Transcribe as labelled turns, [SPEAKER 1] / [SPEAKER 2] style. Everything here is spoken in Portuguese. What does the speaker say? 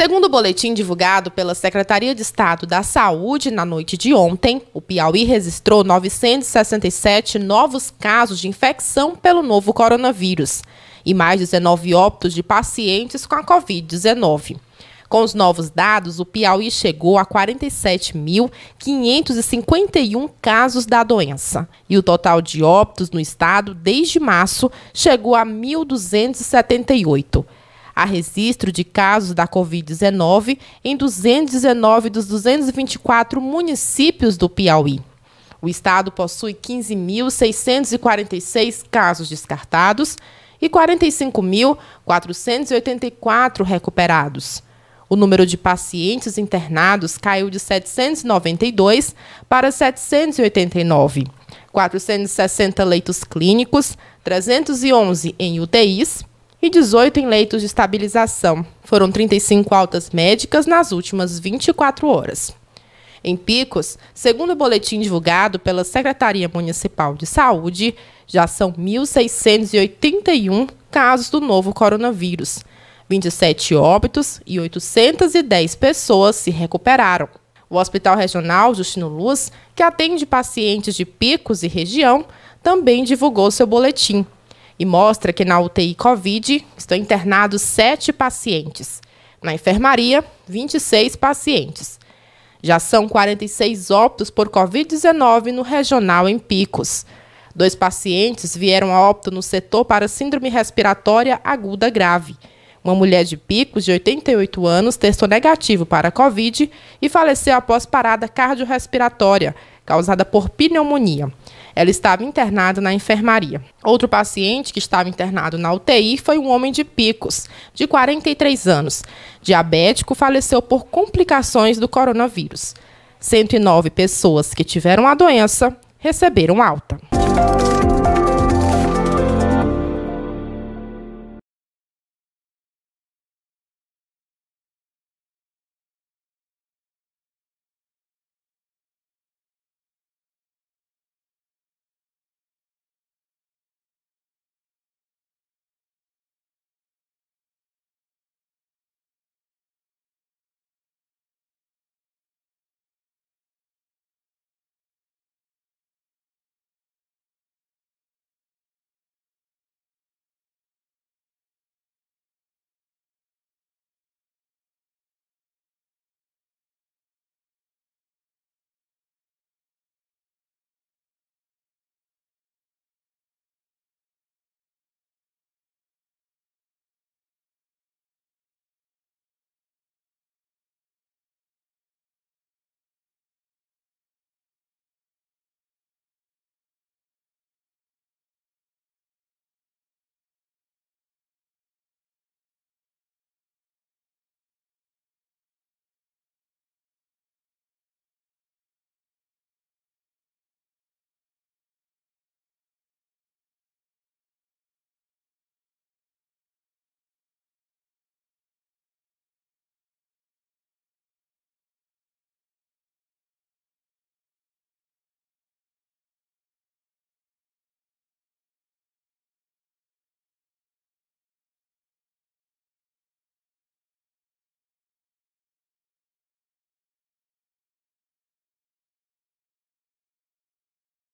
[SPEAKER 1] Segundo o boletim divulgado pela Secretaria de Estado da Saúde na noite de ontem, o Piauí registrou 967 novos casos de infecção pelo novo coronavírus e mais 19 óbitos de pacientes com a Covid-19. Com os novos dados, o Piauí chegou a 47.551 casos da doença. E o total de óbitos no estado, desde março, chegou a 1.278. Há registro de casos da Covid-19 em 219 dos 224 municípios do Piauí. O estado possui 15.646 casos descartados e 45.484 recuperados. O número de pacientes internados caiu de 792 para 789. 460 leitos clínicos, 311 em UTIs e 18 em leitos de estabilização. Foram 35 altas médicas nas últimas 24 horas. Em Picos, segundo o boletim divulgado pela Secretaria Municipal de Saúde, já são 1.681 casos do novo coronavírus. 27 óbitos e 810 pessoas se recuperaram. O Hospital Regional Justino Luz, que atende pacientes de Picos e região, também divulgou seu boletim, e mostra que na UTI Covid estão internados 7 pacientes. Na enfermaria, 26 pacientes. Já são 46 óbitos por Covid-19 no regional em Picos. Dois pacientes vieram a óbito no setor para síndrome respiratória aguda grave. Uma mulher de Picos, de 88 anos, testou negativo para a Covid e faleceu após parada cardiorrespiratória, causada por pneumonia. Ela estava internada na enfermaria. Outro paciente que estava internado na UTI foi um homem de Picos, de 43 anos. Diabético, faleceu por complicações do coronavírus. 109 pessoas que tiveram a doença receberam alta.